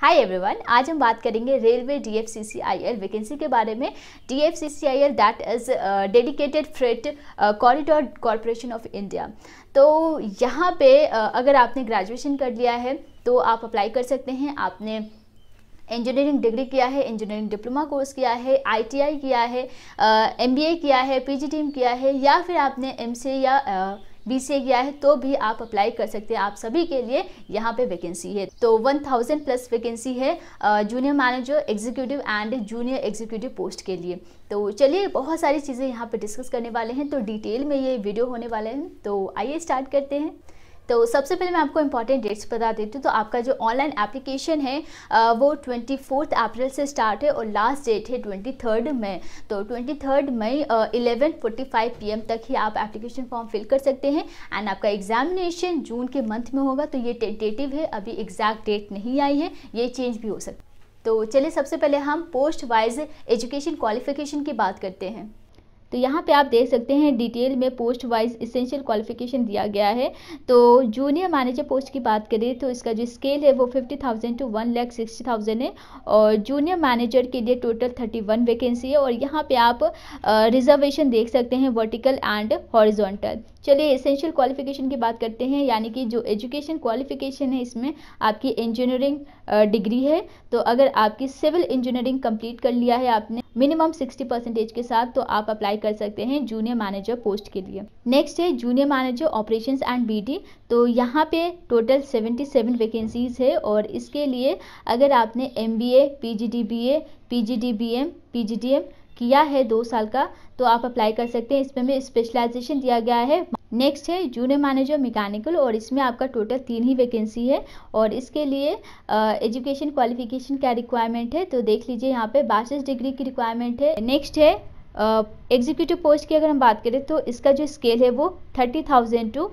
hi everyone आज हम बात करेंगे railway D F C C I L vacancy के बारे में D F C C I L that is dedicated freight corridor corporation of India तो यहाँ पे uh, अगर आपने ग्रेजुएशन कर लिया है तो आप अप्लाई कर सकते हैं आपने इंजीनियरिंग डिग्री किया है इंजीनियरिंग डिप्लोमा कोर्स किया है आईटीआई किया है एमबीए uh, किया है पीजी टीम किया है या फिर आपने एमसीए या uh, बीसीए है तो भी आप अप्लाई कर सकते हैं आप सभी के लिए यहाँ पे वैकेंसी है तो 1000 प्लस वैकेंसी है junior manager executive and junior executive post के लिए तो चलिए बहुत सारी चीज़ें यहाँ पे डिस्कस करने वाले हैं तो डिटेल में ये वीडियो होने वाले हैं तो आइए स्टार्ट करते हैं तो सबसे पहले मैं आपको इंपॉर्टेंट डेट्स बता देती हूँ तो आपका जो ऑनलाइन एप्लीकेशन है वो ट्वेंटी फोर्थ अप्रैल से स्टार्ट है और लास्ट डेट है ट्वेंटी थर्ड मई तो ट्वेंटी थर्ड मई eleven forty five P M तक ही आप एप्लीकेशन फॉर्म फिल कर सकते हैं एंड आपका एग्जामिनेशन जून के मंथ में होगा तो ये टेंटेटिव है अभी एग्जैक्ट डेट नहीं आई है ये चेंज भी हो सकता तो चलिए सबसे पहले हम पोस्ट वाइज एजुकेशन क्वालिफिकेशन की बात करते हैं तो यहाँ पे आप देख सकते हैं डिटेल में पोस्ट वाइज इसेंशियल क्वालिफिकेशन दिया गया है तो जूनियर मैनेजर पोस्ट की बात करें तो इसका जो स्केल है वो fifty thousand to one lakh sixty thousand है और जूनियर मैनेजर के लिए टोटल थर्टी वन वैकेंसी है और यहाँ पे आप रिजर्वेशन देख सकते हैं वर्टिकल एंड हॉरिजोंटल चलिए इसेंशियल क्वालिफिकेशन की बात करते हैं यानी कि जो एजुकेशन क्वालिफिकेशन है इसमें आपकी इंजीनियरिंग डिग्री है तो अगर आपकी सिविल इंजीनियरिंग कंप्लीट कर लिया है आपने मिनिमम 60 परसेंटेज के साथ तो आप अप्लाई कर सकते हैं जूनियर मैनेजर पोस्ट के लिए नेक्स्ट है junior manager operations and BD तो यहाँ पे टोटल 77 वैकेंसीज है और इसके लिए अगर आपने M B A P G D B A P G D B M P G D M किया है दो साल का तो आप अप्लाई कर सकते हैं इसमें हमें स्पेशलाइजेशन दिया गया है नेक्स्ट है जूनियर मैनेजर मैकेनिकल और इसमें आपका टोटल तीन ही वैकेंसी है और इसके लिए एजुकेशन क्वालिफिकेशन क्या रिक्वायरमेंट है तो देख लीजिए यहाँ पे बासठ डिग्री की रिक्वायरमेंट है नेक्स्ट है एग्जीक्यूटिव uh, पोस्ट की अगर हम बात करें तो इसका जो स्केल है वो thirty thousand to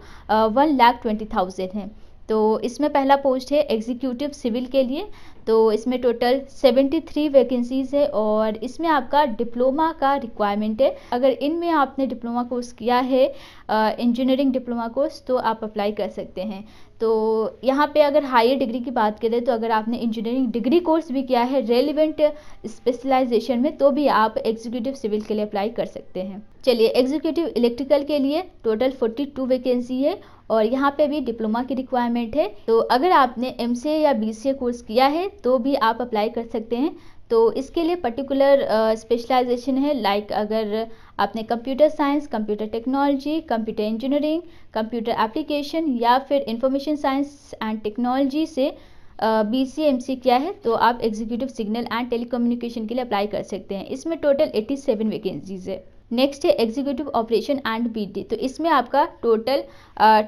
one lakh twenty thousand है तो इसमें पहला पोस्ट है एग्जीक्यूटिव सिविल के लिए तो इसमें टोटल 73 वैकेंसीज़ है और इसमें आपका डिप्लोमा का रिक्वायरमेंट है अगर इनमें आपने डिप्लोमा कोर्स किया है इंजीनियरिंग डिप्लोमा कोर्स तो आप अप्लाई कर सकते हैं तो यहाँ पे अगर हायर डिग्री की बात करें तो अगर आपने इंजीनियरिंग डिग्री कोर्स भी किया है रेलिवेंट स्पेशलाइजेशन में तो भी आप एग्जीक्यूटिव सिविल के लिए अप्लाई कर सकते हैं चलिए एग्जीक्यूटिव इलेक्ट्रिकल के लिए टोटल फोर्टी वैकेंसी है और यहाँ पे भी डिप्लोमा की रिक्वायरमेंट है तो अगर आपने एम या बी कोर्स किया है तो भी आप अप्लाई कर सकते हैं तो इसके लिए पर्टिकुलर स्पेशलाइजेशन है लाइक like अगर आपने computer science computer technology computer engineering computer application या फिर इंफॉर्मेशन साइंस एंड टेक्नोलॉजी से बी सी एम सी किया है तो आप एग्जीक्यूटिव सिग्नल एंड टेलीकम्युनिकेशन के लिए अप्लाई कर सकते हैं इसमें टोटल 87 सेवन वैकेंसीज़ है नेक्स्ट है एग्जीक्यूटिव ऑपरेशन एंड बीडी तो इसमें आपका total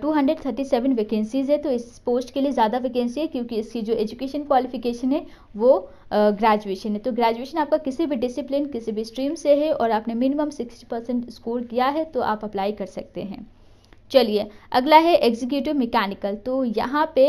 two hundred thirty seven vacancies है तो इस पोस्ट के लिए ज़्यादा वैकेंसी है क्योंकि इसकी जो एजुकेशन क्वालिफिकेशन है वो ग्रेजुएशन uh, है तो ग्रेजुएशन आपका किसी भी डिसिप्लिन किसी भी स्ट्रीम से है और आपने मिनिमम सिक्सटी परसेंट स्कोर किया है तो आप अप्लाई कर सकते हैं चलिए अगला है एग्जीक्यूटिव मैकेनिकल तो यहाँ पे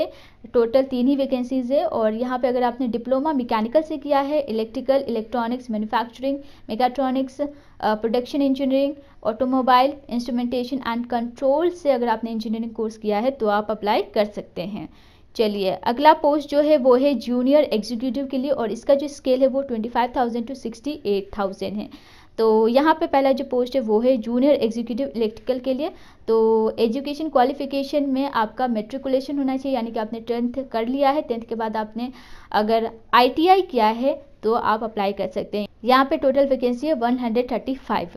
टोटल तीन ही वैकेंसीज़ है और यहाँ पे अगर आपने डिप्लोमा मैकेनिकल से किया है electrical electronics manufacturing mechatronics production engineering automobile instrumentation and control से अगर आपने इंजीनियरिंग कोर्स किया है तो आप अप्लाई कर सकते हैं चलिए अगला पोस्ट जो है वो है जूनियर एग्जीक्यूटिव के लिए और इसका जो स्केल है वो twenty five thousand to sixty eight thousand है तो यहाँ पे पहला जो पोस्ट है वो है जूनियर एग्जीक्यूटिव इलेक्ट्रिकल के लिए तो एजुकेशन क्वालिफिकेशन में आपका मेट्रिकुलेशन होना चाहिए यानी कि आपने टेंथ कर लिया है टेंथ के बाद आपने अगर आईटीआई किया है तो आप अप्लाई कर सकते हैं यहाँ पे टोटल वैकेंसी है 135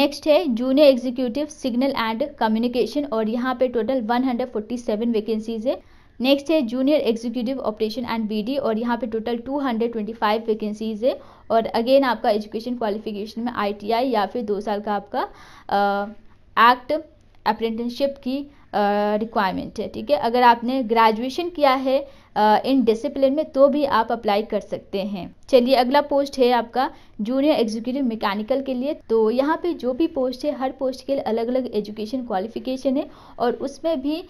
नेक्स्ट है junior executive signal and communication और यहाँ पे टोटल 147 वैकेंसीज है नेक्स्ट है junior executive operation and BD और यहाँ पे टोटल 225 वैकेंसीज है और अगेन आपका एजुकेशन क्वालिफिकेशन में आईटीआई या फिर दो साल का आपका एक्ट अप्रेंटिसशिप की रिक्वायरमेंट है ठीक है अगर आपने ग्रेजुएशन किया है इन डिसिप्लिन में तो भी आप अप्लाई कर सकते हैं चलिए अगला पोस्ट है आपका जूनियर एग्जीक्यूटिव मैकेनिकल के लिए तो यहाँ पे जो भी पोस्ट है हर पोस्ट के लिए अलग अलग एजुकेशन क्वालिफिकेशन है और उसमें भी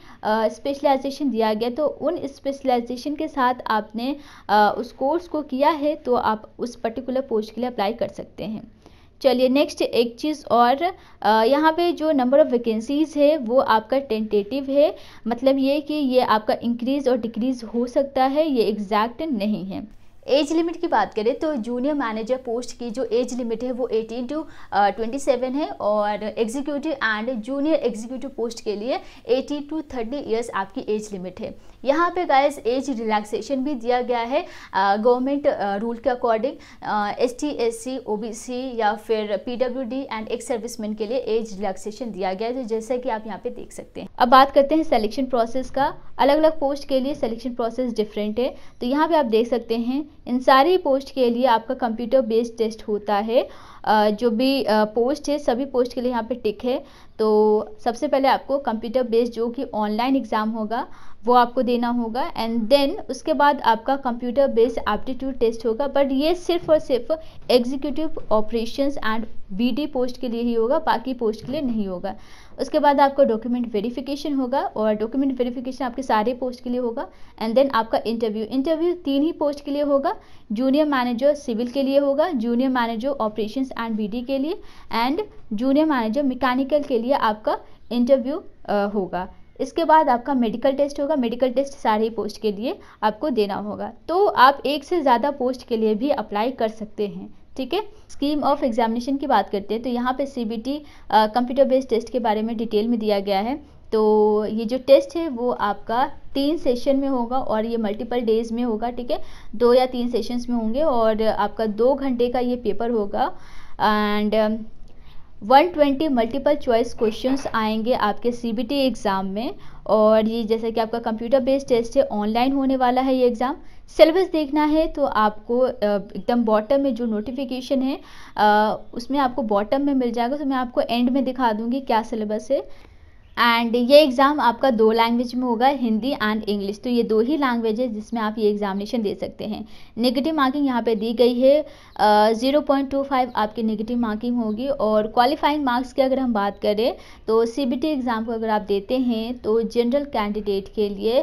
स्पेशलाइजेशन दिया गया तो उन स्पेशलाइजेशन के साथ आपने uh, उस कोर्स को किया है तो आप उस पर्टिकुलर पोस्ट के लिए अप्लाई कर सकते हैं चलिए नेक्स्ट एक चीज़ और यहाँ पे जो नंबर ऑफ़ वैकेंसीज़ है वो आपका टेंटेटिव है मतलब ये कि ये आपका इंक्रीज़ और डिक्रीज़ हो सकता है ये एग्जैक्ट नहीं है एज लिमिट की बात करें तो जूनियर मैनेजर पोस्ट की जो एज लिमिट है वो 18 टू 27 है और executive and junior executive post के लिए 18 टू 30 इयर्स आपकी एज लिमिट है यहाँ पे गाइस एज रिलैक्सेशन भी दिया गया है गवर्नमेंट रूल के according S T S C O B C या फिर P W D and ex serviceman के लिए एज रिलैक्सेशन दिया गया है जैसा कि आप यहाँ पे देख सकते हैं अब बात करते हैं सिलेक्शन प्रोसेस का अलग अलग पोस्ट के लिए सिलेक्शन प्रोसेस डिफरेंट है तो यहाँ पे आप देख सकते हैं इन सारी पोस्ट के लिए आपका कंप्यूटर बेस्ड टेस्ट होता है जो भी पोस्ट है सभी पोस्ट के लिए यहाँ पे टिक है तो सबसे पहले आपको कंप्यूटर बेस्ड जो कि ऑनलाइन एग्ज़ाम होगा वो आपको देना होगा एंड देन उसके बाद आपका कंप्यूटर बेस्ड एप्टीट्यूड टेस्ट होगा बट ये सिर्फ और सिर्फ executive operations and BD post के लिए ही होगा बाकी पोस्ट के लिए नहीं होगा उसके बाद आपका डॉक्यूमेंट वेरिफिकेशन होगा और डॉक्यूमेंट वेरिफिकेशन आपके सारे पोस्ट के लिए होगा एंड देन आपका इंटरव्यू इंटरव्यू तीन ही पोस्ट के लिए होगा जूनियर मैनेजर सिविल के लिए होगा junior manager operation and and BD के लिए एंड जूनियर मैनेजर मैकेनिकल के लिए आपका इंटरव्यू होगा इसके बाद आपका मेडिकल टेस्ट होगा मेडिकल टेस्ट सारे पोस्ट के लिए आपको देना होगा तो आप एक से ज़्यादा पोस्ट के लिए भी अप्लाई कर सकते हैं ठीक है स्कीम ऑफ एग्जामिनेशन की बात करते हैं तो यहाँ पे C B computer based test के बारे में डिटेल में दिया गया है तो ये जो टेस्ट है वो आपका तीन सेशन में होगा और ये मल्टीपल डेज में होगा ठीक है दो या तीन सेशंस में होंगे और आपका दो घंटे का ये पेपर होगा and one twenty multiple choice questions आएंगे आपके टी एग्ज़ाम में और ये जैसे कि आपका कंप्यूटर बेस्ड टेस्ट है ऑनलाइन होने वाला है ये एग्ज़ाम सिलेबस देखना है तो आपको uh, एकदम बॉटम में जो नोटिफिकेशन है uh, उसमें आपको बॉटम में मिल जाएगा तो मैं आपको एंड में दिखा दूँगी क्या सिलेबस है एंड ये एग्ज़ाम आपका दो लैंग्वेज में होगा हिंदी एंड इंग्लिश तो ये दो ही लैंग्वेज है जिसमें आप ये एग्ज़ामिनेशन दे सकते हैं नेगेटिव मार्किंग यहाँ पे दी गई है ज़ीरो पॉइंट टू फाइव आपकी नेगेटिव मार्किंग होगी और क्वालिफाइंग मार्क्स की अगर हम बात करें तो सी बी टी एग्ज़ाम को अगर आप देते हैं तो जनरल कैंडिडेट के लिए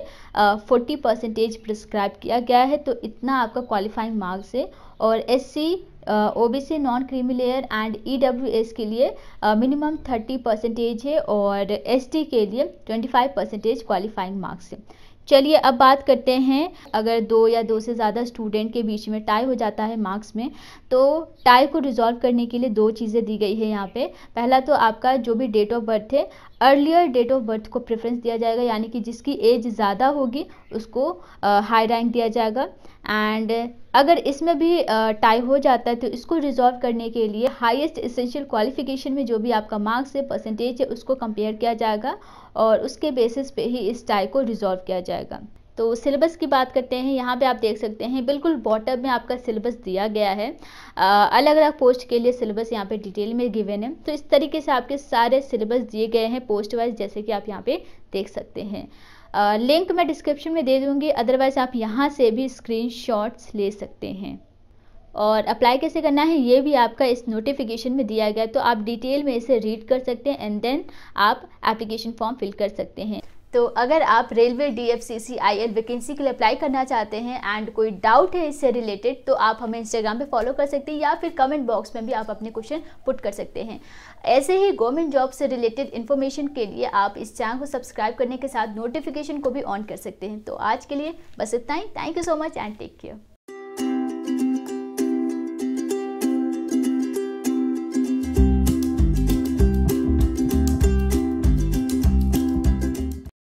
फोर्टी परसेंटेज प्रिस्क्राइब किया गया है तो इतना आपका क्वालिफाइंग मार्क्स है और S C OBC non creamy layer and EWS के लिए मिनिमम थर्टी परसेंटेज है और एसटी के लिए twenty five percentage qualifying marks है चलिए अब बात करते हैं अगर दो या दो से ज़्यादा स्टूडेंट के बीच में टाई हो जाता है मार्क्स में तो टाई को रिजॉल्व करने के लिए दो चीज़ें दी गई है यहाँ पे पहला तो आपका जो भी डेट ऑफ बर्थ है अर्लियर डेट ऑफ बर्थ को प्रेफरेंस दिया जाएगा यानी कि जिसकी एज ज़्यादा होगी उसको हाई रैंक दिया जाएगा एंड अगर इसमें भी टाई हो जाता है तो इसको रिजॉल्व करने के लिए हाईएस्ट इसेंशियल क्वालिफिकेशन में जो भी आपका मार्क्स है परसेंटेज है उसको कंपेयर किया जाएगा और उसके बेसिस पे ही इस टाई को रिजॉल्व किया जाएगा तो सिलेबस की बात करते हैं यहाँ पे आप देख सकते हैं बिल्कुल बॉटम में आपका सिलेबस दिया गया है आ, अलग अलग पोस्ट के लिए सिलेबस यहाँ पे डिटेल में गिवन है तो इस तरीके से आपके सारे सिलेबस दिए गए हैं पोस्ट वाइज जैसे कि आप यहाँ पे देख सकते हैं लिंक मैं डिस्क्रिप्शन में दे दूँगी अदरवाइज़ आप यहाँ से भी स्क्रीन ले सकते हैं और अप्लाई कैसे करना है ये भी आपका इस नोटिफिकेशन में दिया गया तो आप डिटेल में इसे रीड कर सकते हैं एंड देन आप एप्लीकेशन फॉर्म फिल कर सकते हैं तो अगर आप railway D F C C I L vacancy के लिए अप्लाई करना चाहते हैं एंड कोई डाउट है इससे रिलेटेड तो आप हमें इंस्टाग्राम पे फॉलो कर सकते हैं या फिर कमेंट बॉक्स में भी आप अपने क्वेश्चन पुट कर सकते हैं ऐसे ही गवर्नमेंट जॉब से रिलेटेड इन्फॉर्मेशन के लिए आप इस चैनल को सब्सक्राइब करने के साथ नोटिफिकेशन को भी ऑन कर सकते हैं तो आज के लिए बस इतना ही thank you so much and take care